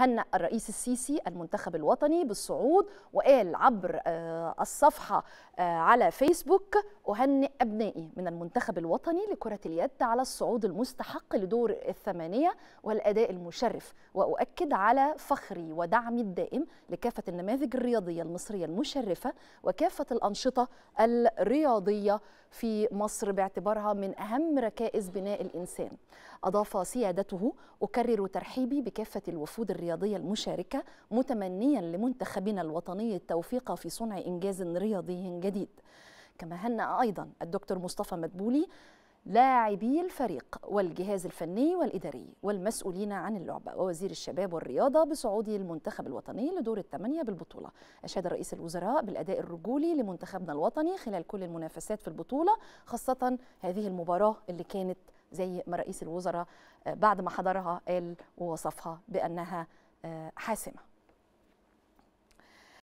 هنأ الرئيس السيسي المنتخب الوطني بالصعود وقال عبر آه، الصفحة آه، على فيسبوك أهنئ أبنائي من المنتخب الوطني لكرة اليد على الصعود المستحق لدور الثمانية والأداء المشرف وأؤكد على فخري ودعمي الدائم لكافة النماذج الرياضية المصرية المشرفة وكافة الأنشطة الرياضية في مصر باعتبارها من أهم ركائز بناء الإنسان أضاف سيادته أكرر ترحيبي بكافة الوفود الرياضية المشاركة متمنيا لمنتخبنا الوطني التوفيق في صنع إنجاز رياضي جديد كما هنأ أيضا الدكتور مصطفى مدبولي لاعبي الفريق والجهاز الفني والإداري والمسؤولين عن اللعبة ووزير الشباب والرياضة بصعود المنتخب الوطني لدور الثمانية بالبطولة أشاد رئيس الوزراء بالأداء الرجولي لمنتخبنا الوطني خلال كل المنافسات في البطولة خاصة هذه المباراة اللي كانت زي ما رئيس الوزراء آه، بعد ما حضرها قال ووصفها بأنها آه، حاسمة